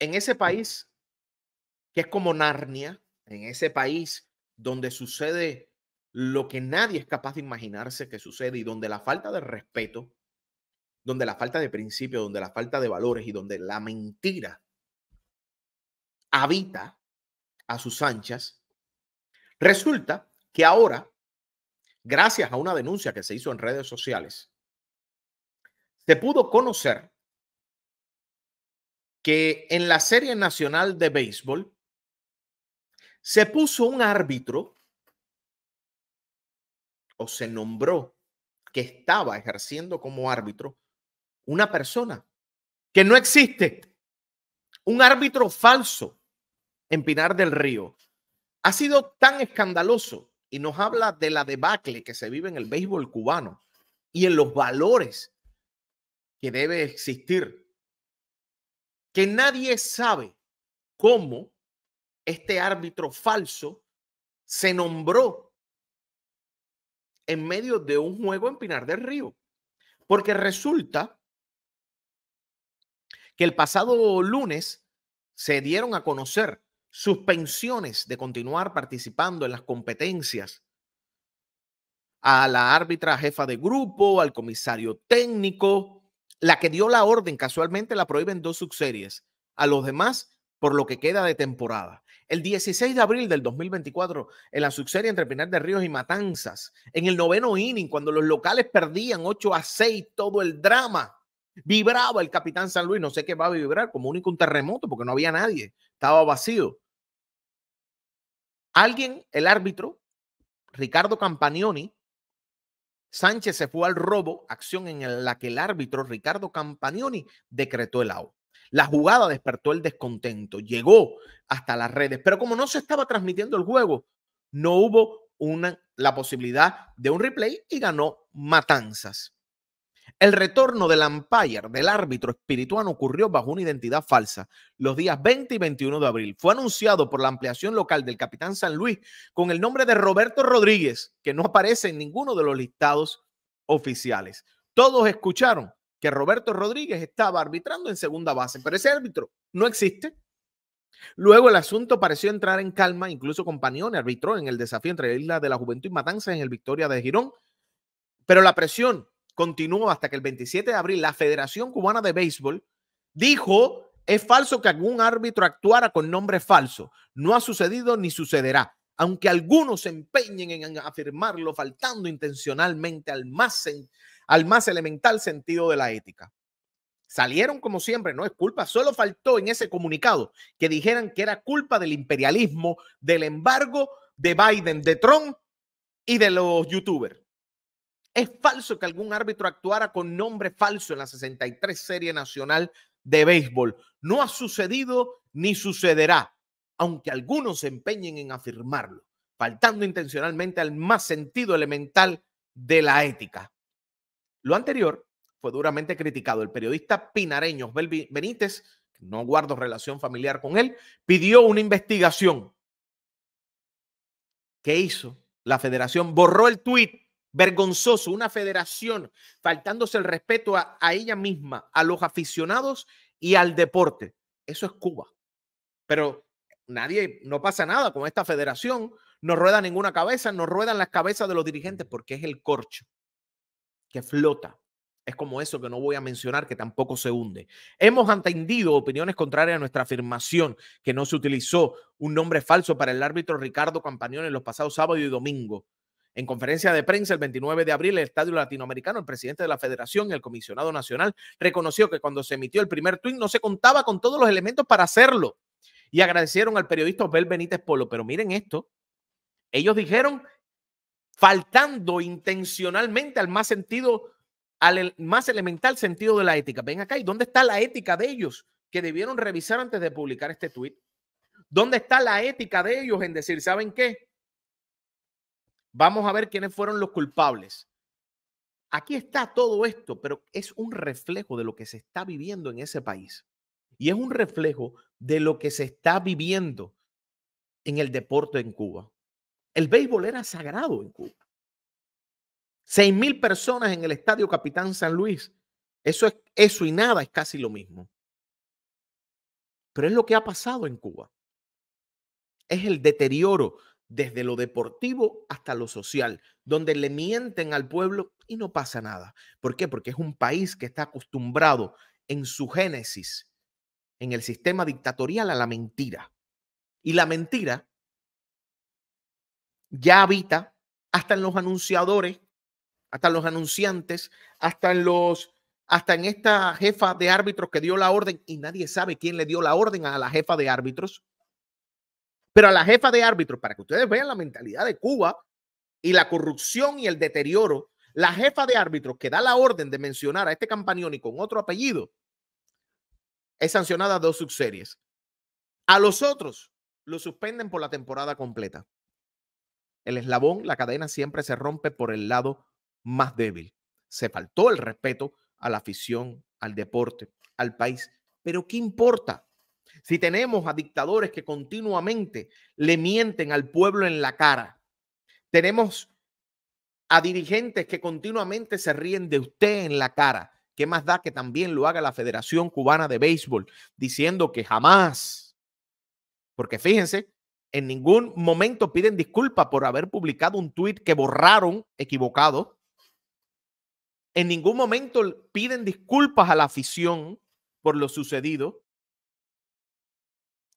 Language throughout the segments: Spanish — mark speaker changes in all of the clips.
Speaker 1: en ese país, que es como Narnia, en ese país donde sucede lo que nadie es capaz de imaginarse que sucede y donde la falta de respeto, donde la falta de principio, donde la falta de valores y donde la mentira habita a sus anchas, resulta que ahora, gracias a una denuncia que se hizo en redes sociales, se pudo conocer que en la Serie Nacional de Béisbol se puso un árbitro o se nombró que estaba ejerciendo como árbitro una persona que no existe, un árbitro falso en Pinar del Río. Ha sido tan escandaloso y nos habla de la debacle que se vive en el béisbol cubano y en los valores que debe existir que nadie sabe cómo este árbitro falso se nombró en medio de un juego en Pinar del Río. Porque resulta que el pasado lunes se dieron a conocer suspensiones de continuar participando en las competencias a la árbitra jefa de grupo, al comisario técnico, la que dio la orden casualmente la prohíben dos subseries. A los demás, por lo que queda de temporada. El 16 de abril del 2024, en la subserie entre Pinar de Ríos y Matanzas, en el noveno inning, cuando los locales perdían 8 a 6, todo el drama, vibraba el capitán San Luis. No sé qué va a vibrar, como único un terremoto, porque no había nadie, estaba vacío. Alguien, el árbitro, Ricardo Campagnoni, Sánchez se fue al robo, acción en la que el árbitro Ricardo Campagnoni decretó el ao. La jugada despertó el descontento, llegó hasta las redes, pero como no se estaba transmitiendo el juego, no hubo una, la posibilidad de un replay y ganó Matanzas. El retorno del umpire, del árbitro espiritual ocurrió bajo una identidad falsa los días 20 y 21 de abril. Fue anunciado por la ampliación local del capitán San Luis con el nombre de Roberto Rodríguez, que no aparece en ninguno de los listados oficiales. Todos escucharon que Roberto Rodríguez estaba arbitrando en segunda base, pero ese árbitro no existe. Luego el asunto pareció entrar en calma, incluso Compañón arbitró en el desafío entre la Isla de la Juventud y Matanzas en el Victoria de Girón, pero la presión continuó hasta que el 27 de abril la Federación Cubana de Béisbol dijo, es falso que algún árbitro actuara con nombre falso. No ha sucedido ni sucederá. Aunque algunos se empeñen en afirmarlo, faltando intencionalmente al más, al más elemental sentido de la ética. Salieron como siempre, no es culpa, solo faltó en ese comunicado que dijeran que era culpa del imperialismo, del embargo de Biden, de Trump y de los youtubers. Es falso que algún árbitro actuara con nombre falso en la 63 Serie Nacional de Béisbol. No ha sucedido ni sucederá, aunque algunos se empeñen en afirmarlo, faltando intencionalmente al más sentido elemental de la ética. Lo anterior fue duramente criticado. El periodista pinareño Osbel Benítez, no guardo relación familiar con él, pidió una investigación. ¿Qué hizo? La federación borró el tuit vergonzoso, una federación faltándose el respeto a, ella misma, a los aficionados y al deporte. Eso es Cuba. Pero nadie, no pasa nada con esta federación, no rueda ninguna cabeza, no ruedan las cabezas de los dirigentes porque es el corcho que flota. Es como eso que no voy a mencionar, que tampoco se hunde. Hemos entendido opiniones contrarias a nuestra afirmación que no se utilizó un nombre falso para el árbitro Ricardo Campañón en los pasados sábado y domingo en conferencia de prensa el 29 de abril, el Estadio Latinoamericano, el presidente de la Federación, el comisionado nacional, reconoció que cuando se emitió el primer tweet no se contaba con todos los elementos para hacerlo. Y agradecieron al periodista Bel Benítez Polo. Pero miren esto, ellos dijeron faltando intencionalmente al más sentido, al más elemental sentido de la ética. Ven acá, ¿y dónde está la ética de ellos que debieron revisar antes de publicar este tweet? ¿Dónde está la ética de ellos en decir, ¿saben qué? Vamos a ver quiénes fueron los culpables. Aquí está todo esto, pero es un reflejo de lo que se está viviendo en ese país. Y es un reflejo de lo que se está viviendo en el deporte en Cuba. El béisbol era sagrado en Cuba. Seis mil personas en el estadio Capitán San Luis. Eso, es, eso y nada es casi lo mismo. Pero es lo que ha pasado en Cuba. Es el deterioro desde lo deportivo hasta lo social, donde le mienten al pueblo y no pasa nada. ¿Por qué? Porque es un país que está acostumbrado en su génesis, en el sistema dictatorial, a la mentira. Y la mentira ya habita hasta en los anunciadores, hasta en los anunciantes, hasta en los hasta en esta jefa de árbitros que dio la orden y nadie sabe quién le dio la orden a la jefa de árbitros. Pero a la jefa de árbitro, para que ustedes vean la mentalidad de Cuba y la corrupción y el deterioro, la jefa de árbitro que da la orden de mencionar a este y con otro apellido es sancionada dos subseries. A los otros lo suspenden por la temporada completa. El eslabón, la cadena siempre se rompe por el lado más débil. Se faltó el respeto a la afición, al deporte, al país. Pero ¿qué importa? si tenemos a dictadores que continuamente le mienten al pueblo en la cara, tenemos a dirigentes que continuamente se ríen de usted en la cara, ¿qué más da que también lo haga la Federación Cubana de Béisbol diciendo que jamás? Porque fíjense, en ningún momento piden disculpa por haber publicado un tuit que borraron equivocado. En ningún momento piden disculpas a la afición por lo sucedido.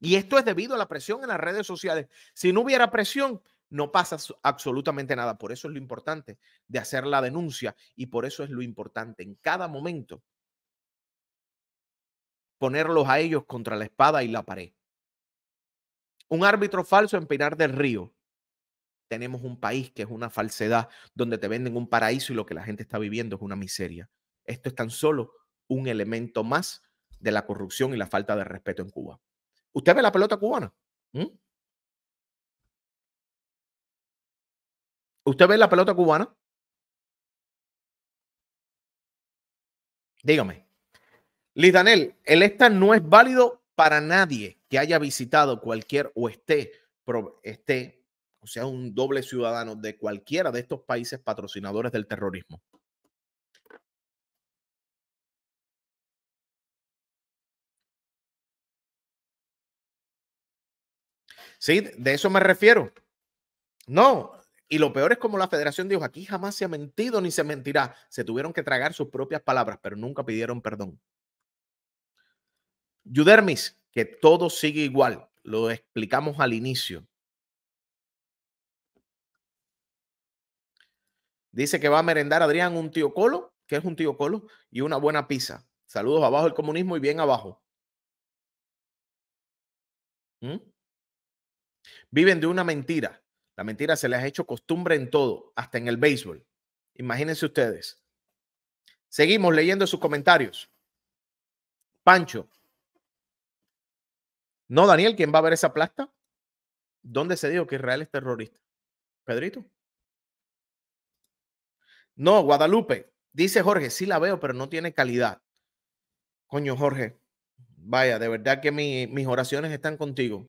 Speaker 1: Y esto es debido a la presión en las redes sociales. Si no hubiera presión, no pasa absolutamente nada. Por eso es lo importante de hacer la denuncia y por eso es lo importante en cada momento ponerlos a ellos contra la espada y la pared. Un árbitro falso en Pinar del Río. Tenemos un país que es una falsedad, donde te venden un paraíso y lo que la gente está viviendo es una miseria. Esto es tan solo un elemento más de la corrupción y la falta de respeto en Cuba. Usted ve la pelota cubana. ¿Mm? ¿Usted ve la pelota cubana? Dígame. Daniel, el esta no es válido para nadie que haya visitado cualquier o esté, esté, o sea, un doble ciudadano de cualquiera de estos países patrocinadores del terrorismo. Sí, de eso me refiero. No, y lo peor es como la federación dijo, aquí jamás se ha mentido ni se mentirá. Se tuvieron que tragar sus propias palabras, pero nunca pidieron perdón. Yudermis, que todo sigue igual, lo explicamos al inicio. Dice que va a merendar Adrián un tío colo, que es un tío colo, y una buena pizza. Saludos abajo el comunismo y bien abajo. ¿Mm? Viven de una mentira. La mentira se les ha hecho costumbre en todo, hasta en el béisbol. Imagínense ustedes. Seguimos leyendo sus comentarios. Pancho. No, Daniel, ¿quién va a ver esa plasta? ¿Dónde se dijo que Israel es terrorista? Pedrito. No, Guadalupe. Dice Jorge, sí la veo, pero no tiene calidad. Coño, Jorge. Vaya, de verdad que mis oraciones están contigo.